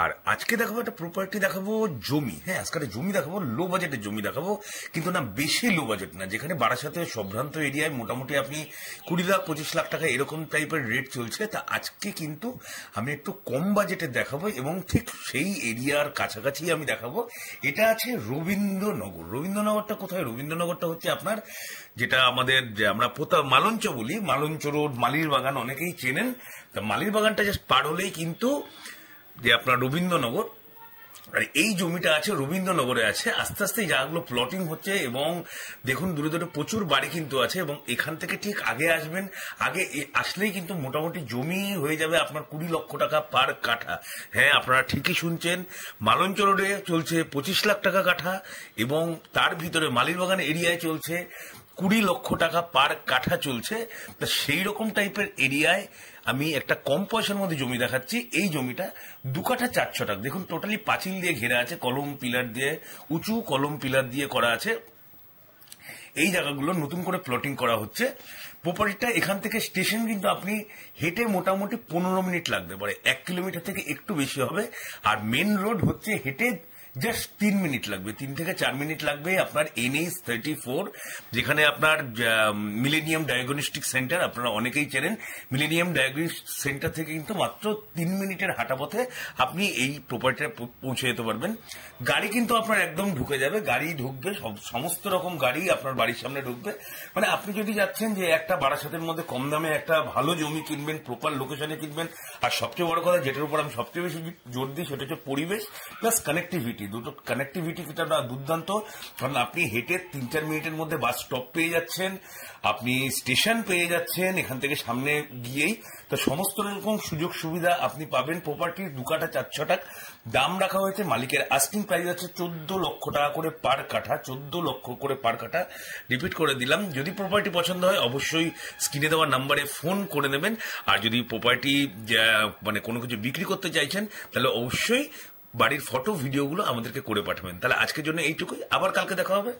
আর আজকে দেখাবো একটা প্রপার্টি দেখাবো জমি হ্যাঁ আজকে একটা জমি দেখাবো লো বাজেটের জমি দেখাবো কিন্তু না বেশি লো বাজেট না যেখানে বারাসাতে সম্ভ্রান্ত এরিয়ায় মোটামুটি আপনি কুড়ি লাখ পঁচিশ লাখ টাকা এরকম টাইপের রেট চলছে তা আজকে কিন্তু আমি একটু কম বাজেটে দেখাবো এবং ঠিক সেই এরিয়ার কাছাকাছি আমি দেখাবো এটা আছে রবীন্দ্রনগর রবীন্দ্রনগরটা কোথায় রবীন্দ্রনগরটা হচ্ছে আপনার যেটা আমাদের যে আমরা পোতা মালঞ্চ বলি মালঞ্চ রোড মালির বাগান অনেকেই চেনেন তা মালির বাগানটা জাস্ট পার হলেই কিন্তু যে আপনার রবীন্দ্রনগর আর এই জমিটা আছে রবীন্দ্রনগরে আছে আস্তে আস্তে জায়গাগুলো প্লটিং হচ্ছে এবং দেখুন দূরে দূরে প্রচুর বাড়ি কিন্তু আছে এবং এখান থেকে ঠিক আগে আসবেন আগে আসলেই কিন্তু মোটামুটি জমি হয়ে যাবে আপনার কুড়ি লক্ষ টাকা পার কাঠা হ্যাঁ আপনারা ঠিকই শুনছেন মালঞ্চ রোডে চলছে পঁচিশ লাখ টাকা কাঠা এবং তার ভিতরে মালিরবাগান এরিয়ায় চলছে কুড়ি লক্ষ টাকা পার কাঠা চলছে তা সেই রকম টাইপের এরিয়ায় আমি একটা কম পয়সার মধ্যে জমি দেখাচ্ছি এই জমিটা দু কাঠা চার ছটাক দেখুন টোটালি পাঁচিল দিয়ে ঘেরা আছে কলম পিলার দিয়ে উঁচু কলম পিলার দিয়ে করা আছে এই জায়গাগুলো নতুন করে প্লটিং করা হচ্ছে প্রপার্টিটা এখান থেকে স্টেশন কিন্তু আপনি হেঁটে মোটামুটি পনেরো মিনিট লাগতে পারে এক কিলোমিটার থেকে একটু বেশি হবে আর মেন রোড হচ্ছে হেঁটে জাস্ট তিন মিনিট লাগবে তিন থেকে চার মিনিট লাগবে আপনার এনএস থার্টি ফোর যেখানে আপনার মিলেনিয়াম ডায়াগনস্টিক সেন্টার আপনারা অনেকেই চেনেন মিলেনিয়াম ডায়াগনস্টিক সেন্টার থেকে কিন্তু মাত্র তিন মিনিটের হাঁটা পথে আপনি এই প্রপার্টিটা পৌঁছে যেতে পারবেন গাড়ি কিন্তু আপনার একদম ঢুকে যাবে গাড়ি ঢুকবে সব সমস্ত রকম গাড়ি আপনার বাড়ির সামনে ঢুকবে মানে আপনি যদি যাচ্ছেন যে একটা বারাসাতের মধ্যে কম দামে একটা ভালো জমি কিনবেন প্রপার লোকেশনে কিনবেন আর সবচেয়ে বড় কথা যেটার উপর আমি সবচেয়ে বেশি জোর দিই সেটা হচ্ছে পরিবেশ প্লাস কানেক্টিভিটি দুটো কানেক্টিভিটি সেটা দুর্দান্ত কারণ আপনি হেঁটে তিন চার মিনিটের মধ্যে বাস স্টপ পেয়ে যাচ্ছেন আপনি স্টেশন পেয়ে যাচ্ছেন এখান থেকে সামনে গিয়েই তা সমস্ত রকম সুযোগ সুবিধা আপনি পাবেন প্রপার্টির দু কাঠা চার ছটাক দাম রাখা হয়েছে মালিকের আস্কিং প্রাইস আছে চোদ্দ লক্ষ টাকা করে পার কাঠা চোদ্দ লক্ষ করে পার কাঠা রিপিট করে দিলাম যদি প্রপার্টি পছন্দ হয় অবশ্যই স্ক্রিনে দেওয়া নাম্বারে ফোন করে নেবেন আর যদি প্রপার্টি মানে কোনো কিছু বিক্রি করতে চাইছেন তাহলে অবশ্যই বাড়ির ফটো ভিডিওগুলো আমাদেরকে করে পাঠাবেন তাহলে আজকের জন্য এইটুকুই আবার কালকে দেখা হবে